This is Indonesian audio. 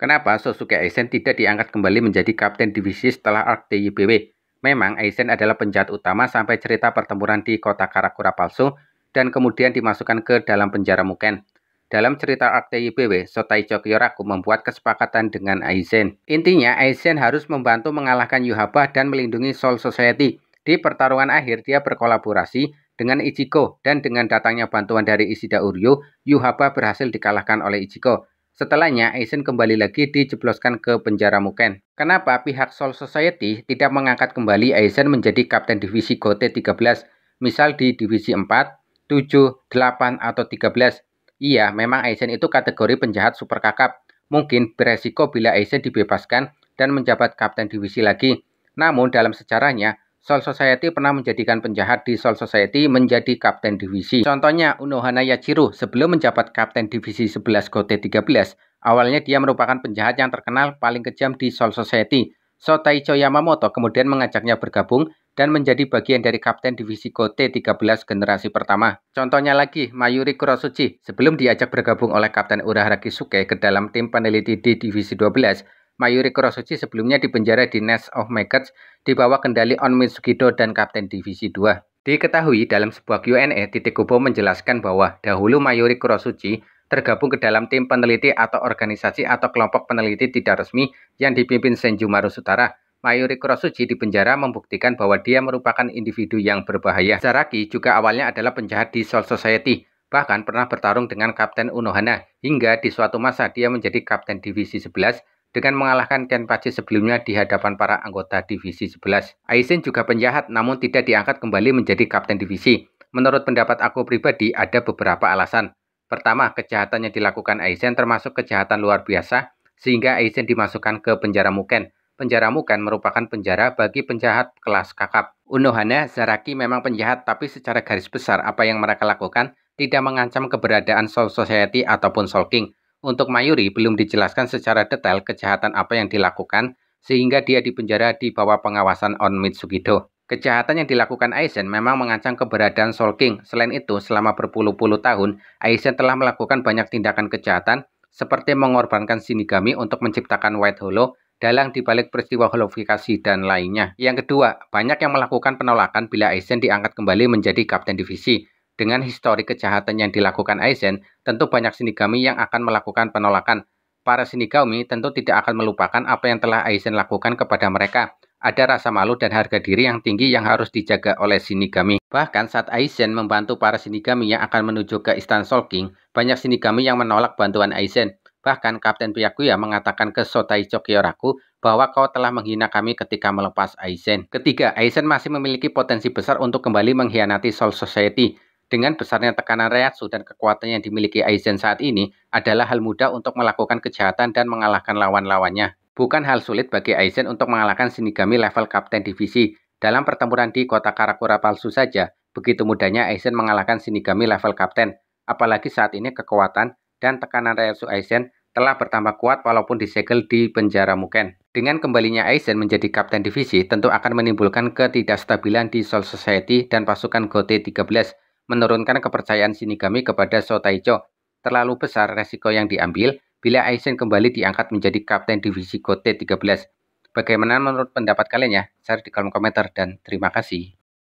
Kenapa Sosuke Aizen tidak diangkat kembali menjadi kapten divisi setelah Ark DIBW? Memang Aizen adalah penjahat utama sampai cerita pertempuran di kota Karakura palsu dan kemudian dimasukkan ke dalam penjara Muken. Dalam cerita Ark TIBW, Sotaicho Kyoraku membuat kesepakatan dengan Aizen. Intinya, Aizen harus membantu mengalahkan Yuhaba dan melindungi Soul Society. Di pertarungan akhir, dia berkolaborasi dengan Ichigo dan dengan datangnya bantuan dari Ishida Uryu, Yuhaba berhasil dikalahkan oleh Ichigo. Setelahnya, Eisen kembali lagi dijebloskan ke penjara Muken. Kenapa pihak Soul Society tidak mengangkat kembali Eisen menjadi kapten divisi Gote 13, misal di divisi 4, 7, 8, atau 13? Iya, memang Eisen itu kategori penjahat super kakap. Mungkin beresiko bila Eisen dibebaskan dan menjabat kapten divisi lagi. Namun dalam sejarahnya, Soul Society pernah menjadikan penjahat di Soul Society menjadi kapten divisi. Contohnya Unohana Yachiru sebelum menjabat kapten divisi 11 Gote 13, awalnya dia merupakan penjahat yang terkenal paling kejam di Soul Society. Sotaicho Yamamoto kemudian mengajaknya bergabung dan menjadi bagian dari kapten divisi Gote 13 generasi pertama. Contohnya lagi, Mayuri Kurosuchi sebelum diajak bergabung oleh Kapten Urahara Kisuke ke dalam tim peneliti di divisi 12, Mayuri Kurosuchi sebelumnya dipenjara di Nest of Maggots di bawah kendali On Mitsukido dan Kapten Divisi 2. Diketahui dalam sebuah Q&A, Titik Kubo menjelaskan bahwa dahulu Mayuri Kurosuchi tergabung ke dalam tim peneliti atau organisasi atau kelompok peneliti tidak resmi yang dipimpin Senjumaru Sutara. Mayuri Kurosuchi di penjara membuktikan bahwa dia merupakan individu yang berbahaya. Zaraki juga awalnya adalah penjahat di Soul Society, bahkan pernah bertarung dengan Kapten Unohana, hingga di suatu masa dia menjadi Kapten Divisi 11 dengan mengalahkan Kenpachi sebelumnya di hadapan para anggota Divisi 11. Aizen juga penjahat namun tidak diangkat kembali menjadi kapten divisi. Menurut pendapat aku pribadi ada beberapa alasan. Pertama, kejahatan yang dilakukan Aizen termasuk kejahatan luar biasa sehingga Aizen dimasukkan ke penjara Muken. Penjara Muken merupakan penjara bagi penjahat kelas kakap. Unohana, Zaraki memang penjahat tapi secara garis besar apa yang mereka lakukan tidak mengancam keberadaan Soul Society ataupun Soul King. Untuk Mayuri belum dijelaskan secara detail kejahatan apa yang dilakukan sehingga dia dipenjara di bawah pengawasan On Mitsugido. Kejahatan yang dilakukan Aizen memang mengancam keberadaan Soul King. Selain itu, selama berpuluh-puluh tahun, Aizen telah melakukan banyak tindakan kejahatan seperti mengorbankan Shinigami untuk menciptakan White Hollow, dalang dibalik peristiwa holofikasi dan lainnya. Yang kedua, banyak yang melakukan penolakan bila Aizen diangkat kembali menjadi kapten divisi. Dengan histori kejahatan yang dilakukan Aizen, tentu banyak Shinigami yang akan melakukan penolakan. Para Shinigami tentu tidak akan melupakan apa yang telah Aizen lakukan kepada mereka. Ada rasa malu dan harga diri yang tinggi yang harus dijaga oleh Shinigami. Bahkan saat Aizen membantu para Shinigami yang akan menuju ke Istan King, banyak Shinigami yang menolak bantuan Aizen. Bahkan Kapten Byakuya mengatakan ke Sotai Chokyoraku bahwa kau telah menghina kami ketika melepas Aizen. Ketiga, Aizen masih memiliki potensi besar untuk kembali mengkhianati Soul Society. Dengan besarnya tekanan Reatsu dan kekuatan yang dimiliki Aizen saat ini adalah hal mudah untuk melakukan kejahatan dan mengalahkan lawan-lawannya. Bukan hal sulit bagi Aizen untuk mengalahkan Shinigami level Kapten Divisi. Dalam pertempuran di kota Karakura palsu saja, begitu mudahnya Aizen mengalahkan Shinigami level Kapten. Apalagi saat ini kekuatan dan tekanan Reatsu Aizen telah bertambah kuat walaupun disegel di penjara Muken. Dengan kembalinya Aizen menjadi kapten divisi, tentu akan menimbulkan ketidakstabilan di Soul Society dan pasukan Gote 13 menurunkan kepercayaan Shinigami kepada Sotaicho. Terlalu besar resiko yang diambil bila Aizen kembali diangkat menjadi kapten divisi Gote 13. Bagaimana menurut pendapat kalian ya? Share di kolom komentar dan terima kasih.